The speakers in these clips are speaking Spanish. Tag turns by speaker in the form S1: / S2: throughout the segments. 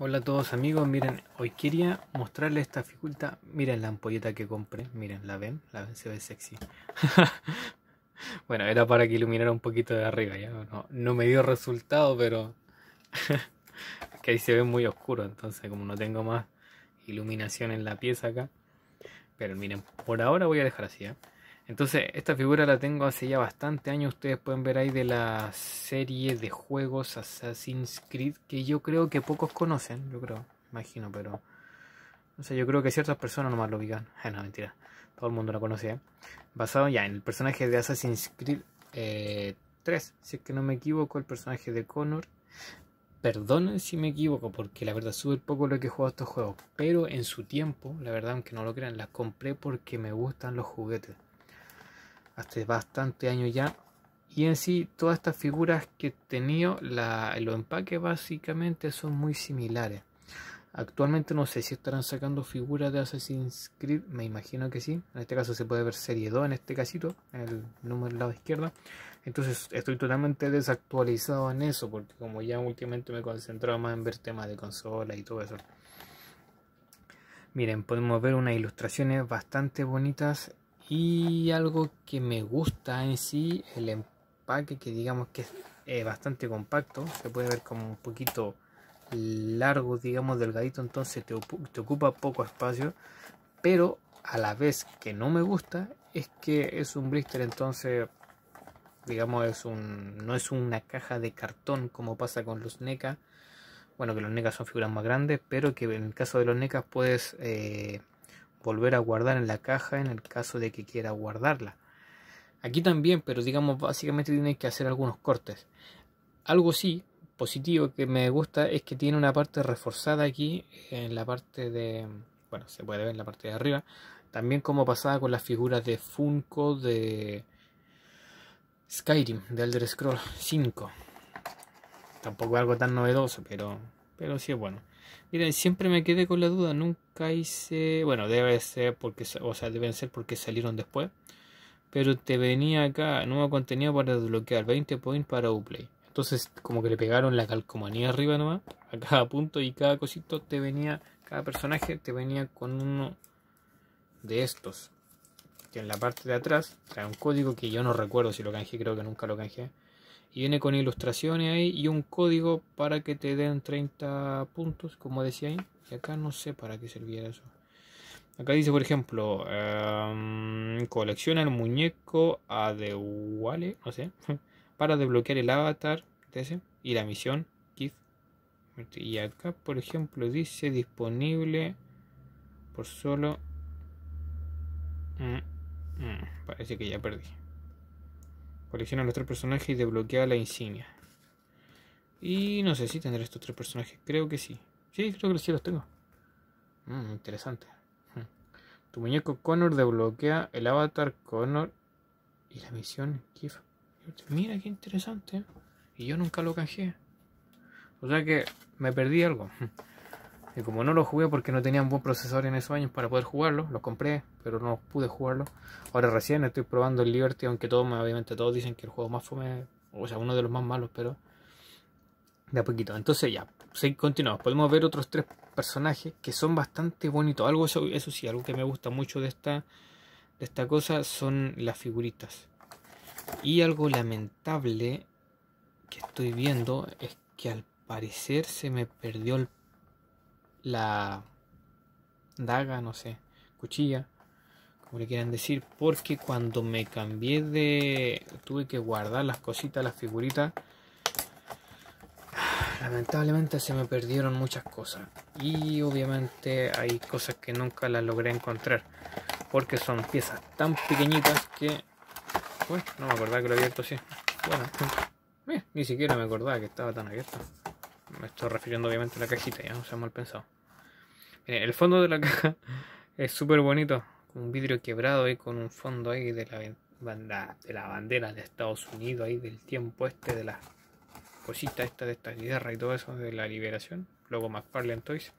S1: Hola a todos amigos, miren, hoy quería mostrarles esta dificultad. Miren la ampolleta que compré, miren, la ven, la ven, se ve sexy. bueno, era para que iluminara un poquito de arriba, ya no, no me dio resultado, pero que ahí se ve muy oscuro, entonces como no tengo más iluminación en la pieza acá. Pero miren, por ahora voy a dejar así, ¿eh? Entonces, esta figura la tengo hace ya bastante años. Ustedes pueden ver ahí de la serie de juegos Assassin's Creed que yo creo que pocos conocen, yo creo, imagino, pero. O sea, yo creo que ciertas personas nomás lo ubican. Ah, no, mentira. Todo el mundo la conoce. ¿eh? Basado ya en el personaje de Assassin's Creed 3. Eh, si es que no me equivoco, el personaje de Connor. Perdonen si me equivoco, porque la verdad sube poco lo que he jugado estos juegos. Pero en su tiempo, la verdad, aunque no lo crean, las compré porque me gustan los juguetes hace bastante años ya. Y en sí, todas estas figuras que he tenido, la, los empaques básicamente son muy similares. Actualmente no sé si estarán sacando figuras de Assassin's Creed, me imagino que sí. En este caso se puede ver serie 2 en este casito, el número del lado izquierdo. Entonces estoy totalmente desactualizado en eso, porque como ya últimamente me he concentrado más en ver temas de consola y todo eso. Miren, podemos ver unas ilustraciones bastante bonitas y algo que me gusta en sí, el empaque que digamos que es eh, bastante compacto, se puede ver como un poquito largo, digamos delgadito, entonces te, ocupa poco espacio, pero a la vez que no me gusta es que es un blister, entonces digamos es un no es una caja de cartón como pasa con los NECA bueno que los NECA son figuras más grandes pero que en el caso de los NECA puedes eh, volver a guardar en la caja en el caso de que quiera guardarla. Aquí también, pero digamos básicamente tiene que hacer algunos cortes. Algo sí positivo que me gusta es que tiene una parte reforzada aquí en la parte de bueno, se puede ver en la parte de arriba, también como pasaba con las figuras de Funko de Skyrim, de Elder Scrolls 5. Tampoco algo tan novedoso, pero pero sí es bueno. Miren, siempre me quedé con la duda, nunca hice... Bueno, debe ser porque... O sea, deben ser porque salieron después. Pero te venía acá, nuevo contenido para desbloquear, 20 points para Uplay. Entonces, como que le pegaron la calcomanía arriba nomás, a cada punto y cada cosito te venía, cada personaje te venía con uno de estos. Que en la parte de atrás trae un código que yo no recuerdo si lo canje, creo que nunca lo canje viene con ilustraciones ahí y un código para que te den 30 puntos, como decía ahí. Y acá no sé para qué serviera eso. Acá dice, por ejemplo, em, colecciona el muñeco igual no sé, para desbloquear el avatar y la misión Y acá, por ejemplo, dice disponible por solo... Mm, mm, parece que ya perdí. Colecciona los tres personajes y desbloquea la insignia. Y no sé si tendré estos tres personajes. Creo que sí. Sí, creo que sí los tengo. Mm, interesante. Tu muñeco Connor desbloquea el avatar Connor y la misión Kif. Mira qué interesante. Y yo nunca lo canjeé. O sea que me perdí algo. Y como no lo jugué porque no tenía un buen procesador en esos años para poder jugarlo, lo compré, pero no pude jugarlo. Ahora recién estoy probando el Liberty, aunque todos, obviamente todos dicen que el juego más fome, o sea, uno de los más malos, pero de a poquito. Entonces ya, sí, continuamos. Podemos ver otros tres personajes que son bastante bonitos. Algo, eso, eso sí, algo que me gusta mucho de esta, de esta cosa son las figuritas. Y algo lamentable que estoy viendo es que al parecer se me perdió el la daga, no sé, cuchilla, como le quieran decir, porque cuando me cambié de... tuve que guardar las cositas, las figuritas, lamentablemente se me perdieron muchas cosas y obviamente hay cosas que nunca las logré encontrar porque son piezas tan pequeñitas que bueno, no me acordaba que lo había abierto así bueno, ni siquiera me acordaba que estaba tan abierto me estoy refiriendo obviamente a la cajita, ya no ha mal pensado. el fondo de la caja es súper bonito. Un vidrio quebrado y con un fondo ahí de la, banda, de la bandera de Estados Unidos, ahí del tiempo este, de las cositas estas de esta guerra y todo eso, de la liberación. Luego McFarlane Toys.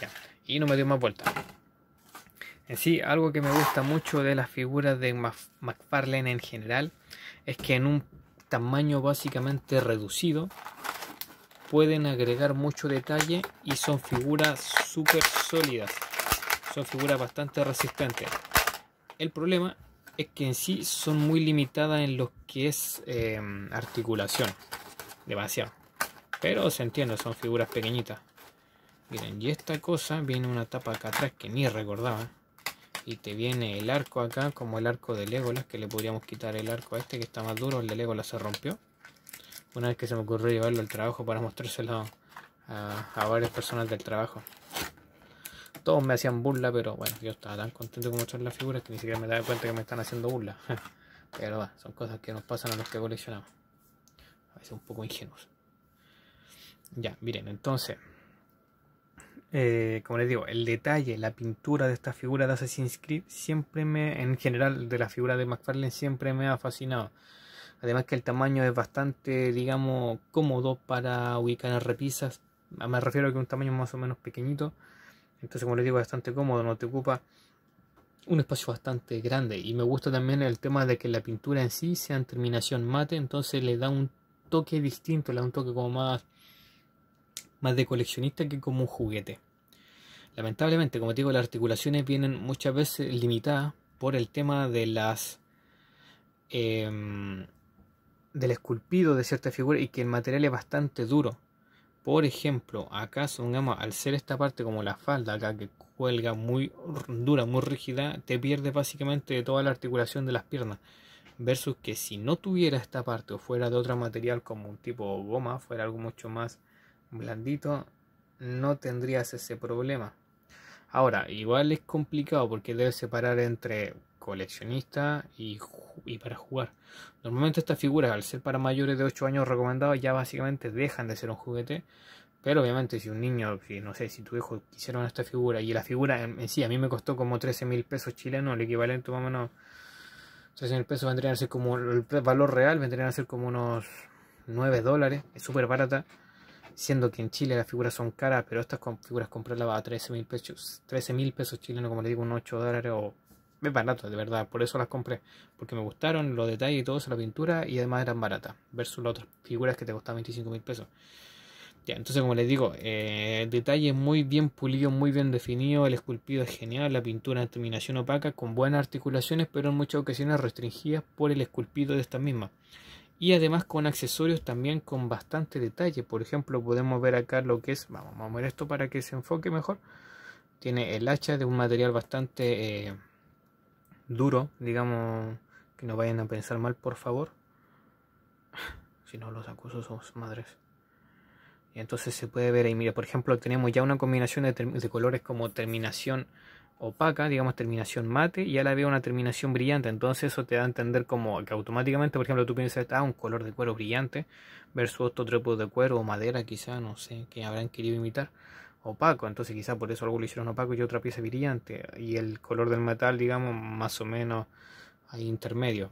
S1: Ya. Y no me dio más vuelta. En sí, algo que me gusta mucho de las figuras de McFarlane en general es que en un tamaño básicamente reducido pueden agregar mucho detalle y son figuras súper sólidas. Son figuras bastante resistentes. El problema es que en sí son muy limitadas en lo que es em, articulación. Demasiado. Pero se entiende, son figuras pequeñitas. Miren, y esta cosa viene una tapa acá atrás que ni recordaba. Y te viene el arco acá, como el arco de Legolas, que le podríamos quitar el arco a este que está más duro, el de Legolas se rompió una vez que se me ocurrió llevarlo al trabajo para mostrárselo a, varias personas del trabajo. Todos me hacían burla, pero bueno, yo estaba tan contento con mostrar las figuras que ni siquiera me daba cuenta que me están haciendo burla. pero bueno, son cosas que nos pasan a los que coleccionamos. A veces un poco ingenuos. Ya, miren, entonces, eh, como les digo, el detalle, la pintura de esta figura de Assassin's Creed, siempre me, en general, de la figura de McFarlane, siempre me ha fascinado. Además que el tamaño es bastante, digamos, cómodo para ubicar en repisas. Ah, me refiero a que un tamaño más o menos pequeñito. Entonces, como les digo, bastante cómodo, no te ocupa un espacio bastante grande. Y me gusta también el tema de que la pintura en sí sea en terminación mate, entonces le da un toque distinto, le da un toque como más, más de coleccionista que como un juguete. Lamentablemente, como te digo, las articulaciones vienen muchas veces limitadas por el tema de las... Em, del esculpido de cierta figura y que el material es bastante duro. Por ejemplo, acá supongamos al ser esta parte como la falda acá que cuelga muy dura, muy rígida, te pierdes básicamente toda la articulación de las piernas. Versus que si no tuviera esta parte o fuera de otro material como un tipo goma, fuera algo mucho más blandito, no tendrías ese problema. Ahora, igual es complicado porque debes separar entre coleccionista y y para jugar. Normalmente estas figuras, al ser para mayores de 8 años recomendadas, ya básicamente dejan de ser un juguete. Pero obviamente si un niño, que no sé, si tu hijo hicieron esta figura y la figura en, sí a mí me costó como 13 mil pesos chilenos, el equivalente más o menos... Entonces en el peso vendrían a ser como el valor real, vendrían a ser como unos 9 dólares, es súper barata, siendo que en Chile las figuras son caras, pero estas figuras comprarlas a 13 mil pesos, 13 mil pesos chilenos, como le digo, unos 8 dólares o es barato, de verdad, por eso las compré. Porque me gustaron los detalles y todo la pintura, y además eran baratas, versus las otras figuras que te costaban 25 mil pesos. Ya, entonces como les digo, eh, detalle muy bien pulido, muy bien definido, el esculpido es genial, la pintura en terminación opaca, con buenas articulaciones, pero en muchas ocasiones restringidas por el esculpido de estas mismas. Y además con accesorios también con bastante detalle. Por ejemplo, podemos ver acá lo que es, vamos, a mover esto para que se enfoque mejor. Tiene el hacha de un material bastante... Eh, duro, digamos, que no vayan a pensar mal, por favor. Si no, los acuso sus madres. Y entonces se puede ver ahí, mira, por ejemplo, tenemos ya una combinación de, colores como terminación opaca, digamos terminación mate, y ya la veo una terminación brillante. Entonces eso te da a entender como que automáticamente, por ejemplo, tú piensas, ah, un color de cuero brillante versus otro tipo de cuero o madera, quizá, no sé, que habrán querido imitar opaco, entonces quizá por eso algo lo hicieron opaco y otra pieza brillante, y el color del metal, digamos, más o menos ahí intermedio.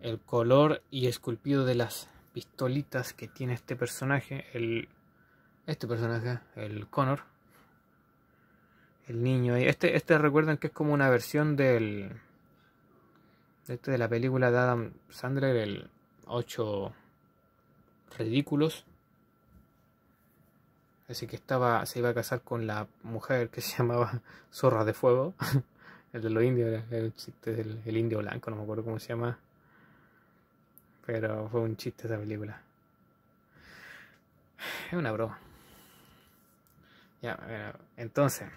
S1: El color y esculpido de las pistolitas que tiene este personaje, el este personaje, el Connor, el niño, este este recuerdan que es como una versión del de este la película de Adam Sandler, el 8 ridículos Así que estaba, se iba a casar con la mujer que se llamaba Zorra de Fuego. el de los indios, era, chiste del el indio blanco, no me acuerdo cómo se llama. Pero fue un chiste esa película. Es una broma. Ya, entonces,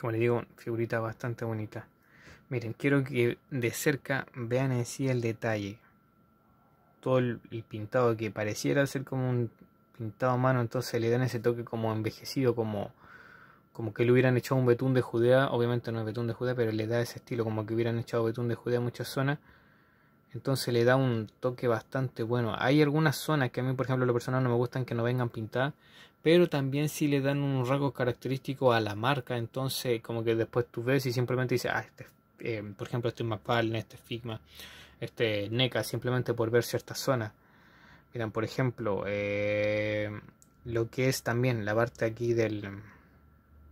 S1: como les digo, figurita bastante bonita. Miren, quiero que de cerca vean en sí el detalle. Todo el pintado que pareciera ser como un, pintado a mano, entonces le dan ese toque como envejecido, como, como que le hubieran echado un betún de Judea, obviamente no es betún de Judea, pero le da ese estilo, como que hubieran echado betún de Judea en muchas zonas. Entonces le da un toque bastante bueno. Hay algunas zonas que a mí, por ejemplo, los personal no me gustan que no vengan pintadas, pero también si le dan un rasgo característico a la marca. Entonces, como que después tú ves y simplemente dices, ah, este, eh, por ejemplo, este es McFarlane, este es Figma, este NECA, simplemente por ver ciertas zonas. Miren, por ejemplo, eh, lo que es también la parte aquí del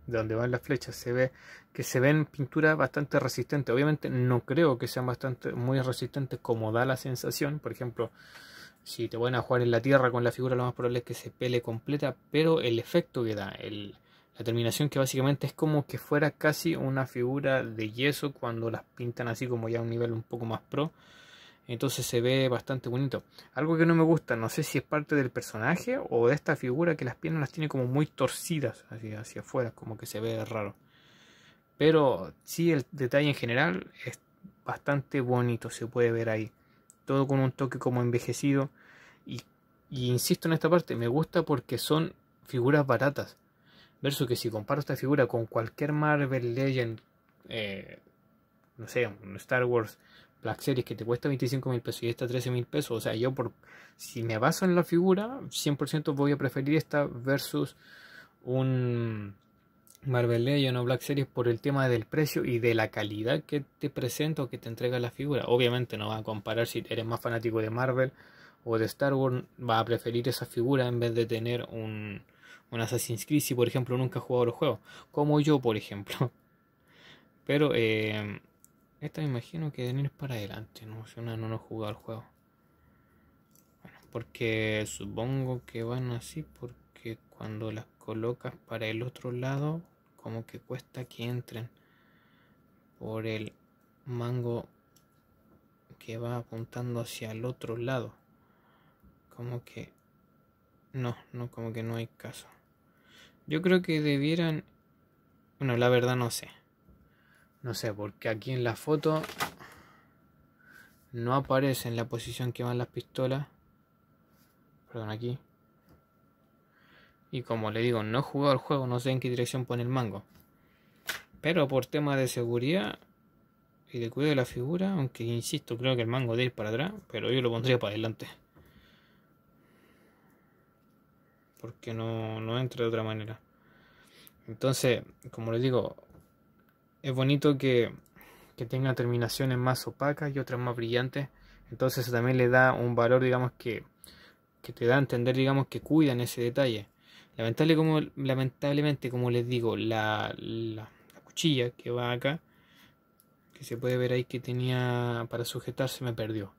S1: donde van las flechas, se ve que se ven pinturas bastante resistentes. Obviamente no creo que sean bastante muy resistentes como da la sensación. Por ejemplo, si te van a jugar en la tierra con la figura, lo más probable es que se pele completa, pero el efecto que da, el, la terminación que básicamente es como que fuera casi una figura de yeso cuando las pintan así como ya a un nivel un poco más pro entonces se ve bastante bonito. Algo que no me gusta, no sé si es parte del personaje o de esta figura que las piernas las tiene como muy torcidas hacia, hacia afuera, como que se ve raro. Pero sí, el detalle en general es bastante bonito, se puede ver ahí. Todo con un toque como envejecido. Y, insisto en esta parte, me gusta porque son figuras baratas. Verso que si comparo esta figura con cualquier Marvel Legend, eh, no sé, Star Wars Black Series que te cuesta 25 mil pesos y esta 13 mil pesos. O sea, yo por si me baso en la figura, 100% voy a preferir esta versus un Marvel Legends o Black Series por el tema del precio y de la calidad que te presenta o que te entrega la figura. Obviamente no va a comparar si eres más fanático de Marvel o de Star Wars, va a preferir esa figura en vez de tener un, Assassin's Creed si por ejemplo nunca has jugado los juegos. Como yo, por ejemplo. Pero... Eh, esta me imagino que deben ir para adelante, no si una no jugar jugado al juego. Bueno, porque supongo que van así porque cuando las colocas para el otro lado, como que cuesta que entren por el mango que va apuntando hacia el otro lado. Como que no, no como que no hay caso. Yo creo que debieran bueno, la verdad no sé. No sé, porque aquí en la foto no aparece en la posición que van las pistolas. Perdón, aquí. Y como le digo, no he jugado el juego, no sé en qué dirección pone el mango. Pero por tema de seguridad y de cuidado de la figura, aunque insisto, creo que el mango debe ir para atrás, pero yo lo pondría para adelante. Porque no, no entra de otra manera. Entonces, como les digo, es bonito que, tenga terminaciones más opacas y otras más brillantes. Entonces también le da un valor, digamos, que, que te da a entender, digamos, que cuidan ese detalle. como, lamentablemente, como les digo, la, cuchilla que va acá, que se puede ver ahí que tenía para sujetarse, me perdió.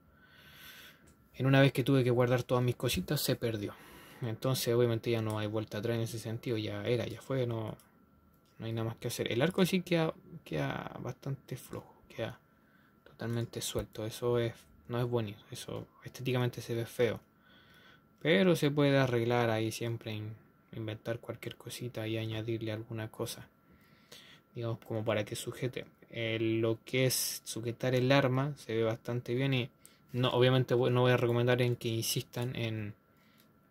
S1: En una vez que tuve que guardar todas mis cositas, se perdió. Entonces, obviamente, ya no hay vuelta atrás en ese sentido, ya era, ya fue, no, no hay nada más que hacer. El arco sí queda queda bastante flojo, queda totalmente suelto. Eso es no es bonito, eso estéticamente se ve feo. Pero se puede arreglar ahí siempre, inventar cualquier cosita y añadirle alguna cosa. Digamos, como para que sujete. lo que es sujetar el arma se ve bastante bien y no, obviamente no voy a recomendar en que insistan en,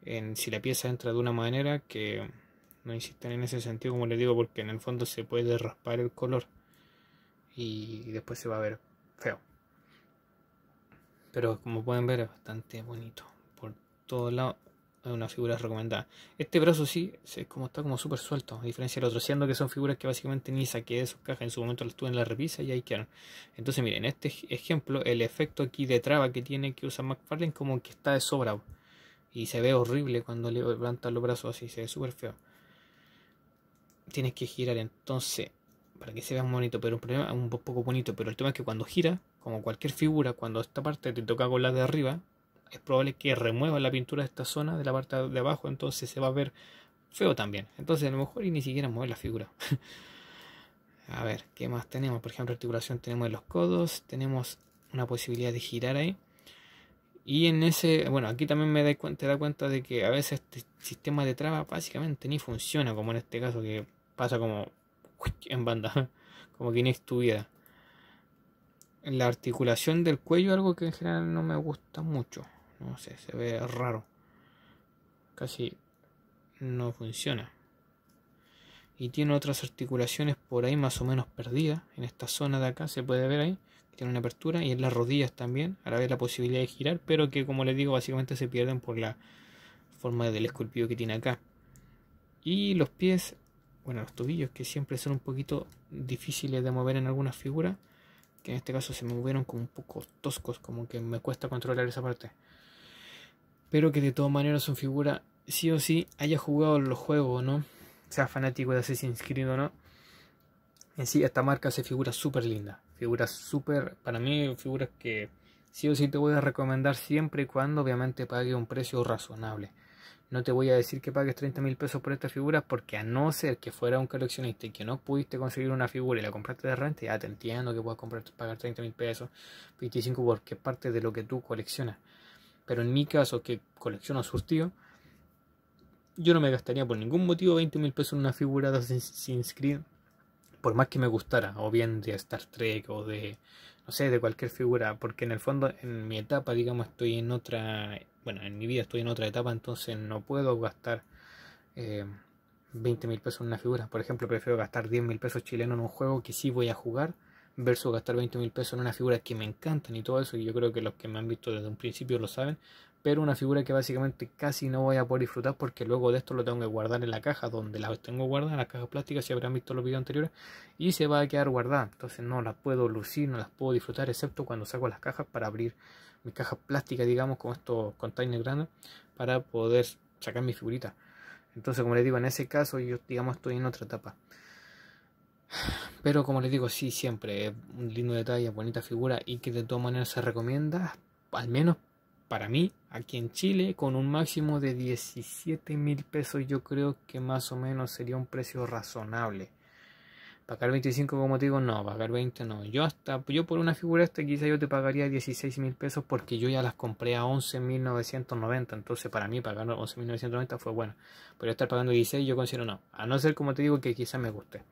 S1: en si la pieza entra de una manera que no insistan en ese sentido, como les digo, porque en el fondo se puede raspar el color y después se va a ver feo. Pero como pueden ver es bastante bonito. Por todos lados es una figura recomendada. Este brazo sí, como está como súper suelto, a diferencia del otro, siendo que son figuras que básicamente ni saqué de sus cajas, en su momento las tuve en la repisa y ahí quedaron. Entonces miren, este ejemplo, el efecto aquí de traba que tiene que usar McFarlane como que está de sobra. Y se ve horrible cuando le levanta los brazos así, se ve súper feo. Tienes que girar entonces para que se vea bonito, pero un un poco bonito, pero el tema es que cuando gira, como cualquier figura, cuando esta parte te toca con la de arriba, es probable que remueva la pintura de esta zona de la parte de abajo, entonces se va a ver feo también. Entonces a lo mejor y ni siquiera mover la figura. a ver, ¿qué más tenemos? Por ejemplo, articulación tenemos en los codos, tenemos una posibilidad de girar ahí. Y en ese, bueno, aquí también me da cuenta, te cuenta de que a veces este sistema de traba básicamente ni funciona, como en este caso que pasa como en banda, como que estuviera. La articulación del cuello, algo que en general no me gusta mucho, no sé, se ve raro, casi no funciona. Y tiene otras articulaciones por ahí más o menos perdidas, en esta zona de acá se puede ver ahí, tiene una apertura, y en las rodillas también, a la vez la posibilidad de girar, pero que como les digo, básicamente se pierden por la forma del esculpido que tiene acá. Y los pies bueno, los tobillos que siempre son un poquito difíciles de mover en algunas figuras, que en este caso se me movieron como un poco toscos, como que me cuesta controlar esa parte. Pero que de todas maneras son figuras, sí o sí, haya jugado los juegos o no, sea fanático de Assassin's Creed o no, en sí esta marca hace figuras súper lindas, figuras súper, para mí figuras que sí o sí te voy a recomendar siempre y cuando obviamente pague un precio razonable no te voy a decir que pagues 30 mil pesos por esta figura porque a no ser que fuera un coleccionista y que no pudiste conseguir una figura y la compraste de renta, ya te entiendo que puedas comprar, pagar 30 mil pesos, 25 porque parte de lo que tú coleccionas. Pero en mi caso, que colecciono tíos, yo no me gastaría por ningún motivo 20 mil pesos en una figura sin Assassin's por más que me gustara, o bien de Star Trek o de, no sé, de cualquier figura, porque en el fondo en mi etapa, digamos, estoy en otra, bueno, en mi vida estoy en otra etapa, entonces no puedo gastar eh, 20 mil pesos en una figura. Por ejemplo, prefiero gastar 10 mil pesos chilenos en un juego que sí voy a jugar, versus gastar 20 mil pesos en una figura que me encantan y todo eso, y yo creo que los que me han visto desde un principio lo saben, pero una figura que básicamente casi no voy a poder disfrutar porque luego de esto lo tengo que guardar en la caja donde las tengo guardada, en las cajas plásticas, si habrán visto los videos anteriores, y se va a quedar guardada. Entonces no las puedo lucir, no las puedo disfrutar, excepto cuando saco las cajas para abrir mis cajas plásticas, digamos, con estos containers grandes, para poder sacar mi figurita. Entonces, como les digo, en ese caso yo, digamos, estoy en otra etapa. Pero como les digo, sí, siempre es un lindo detalle, bonita figura y que de todas maneras se recomienda, al menos para mí, aquí en Chile, con un máximo de 17 mil pesos, yo creo que más o menos sería un precio razonable. Pagar 25, como te digo, no, pagar 20 no. Yo hasta, yo por una figura esta quizá yo te pagaría 16 mil pesos porque yo ya las compré a 11.990. Entonces para mí pagar 11.990 fue bueno. Pero estar pagando 16 yo considero no. A no ser como te digo que quizá me guste.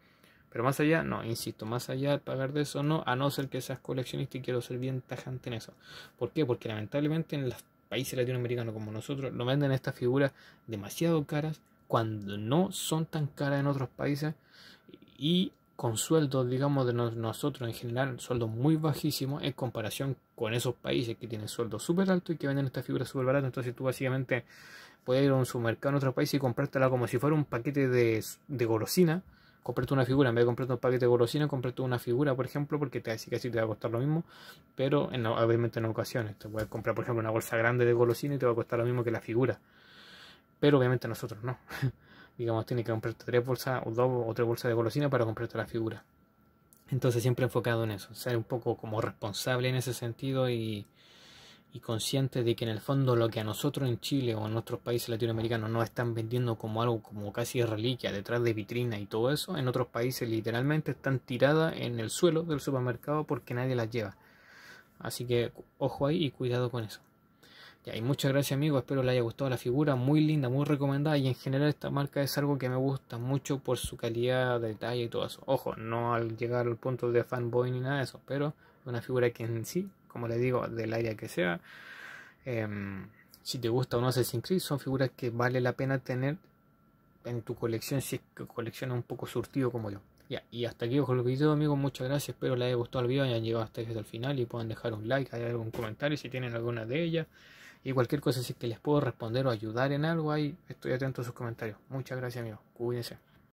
S1: Pero más allá, no, insisto, más allá de pagar de eso, no, a no ser que seas coleccionista y quiero ser bien tajante en eso. ¿Por qué? Porque lamentablemente en los países latinoamericanos como nosotros no venden estas figuras demasiado caras cuando no son tan caras en otros países y con sueldos, digamos, de nosotros en general, sueldos muy bajísimos en comparación con esos países que tienen sueldos súper altos y que venden estas figuras súper baratas. Entonces tú básicamente puedes ir a un supermercado en otro país y comprártela como si fuera un paquete de, de golosina comprarte una figura, en vez de comprarte un paquete de golosinas, comprarte una figura, por ejemplo, porque te, que así te va a costar lo mismo, pero en, obviamente en ocasiones, te puedes comprar, por ejemplo, una bolsa grande de golosina y te va a costar lo mismo que la figura, pero obviamente nosotros no, digamos, tienes que comprarte tres bolsas o dos o tres bolsas de golosina para comprarte la figura. Entonces siempre enfocado en eso, ser un poco como responsable en ese sentido y, y conscientes de que en el fondo lo que a nosotros en Chile o en nuestros países latinoamericanos nos están vendiendo como algo como casi reliquia detrás de vitrina y todo eso, en otros países literalmente están tiradas en el suelo del supermercado porque nadie las lleva. Así que ojo ahí y cuidado con eso. Ya, y muchas gracias amigos, espero les haya gustado la figura, muy linda, muy recomendada y en general esta marca es algo que me gusta mucho por su calidad, detalle y todo eso. Ojo, no al llegar al punto de fanboy ni nada de eso, pero una figura que en sí como le digo, del área que sea. Em, si te gusta o no sin Creed, son figuras que vale la pena tener en tu colección si es que colecciona un poco surtido como yo. Ya, y hasta aquí con el videos amigos, muchas gracias, espero les haya gustado el video, hayan llegado hasta el final y pueden dejar un like, hay algún comentario si tienen alguna de ellas y cualquier cosa si que les puedo responder o ayudar en algo ahí, estoy atento a sus comentarios. Muchas gracias amigos, cuídense.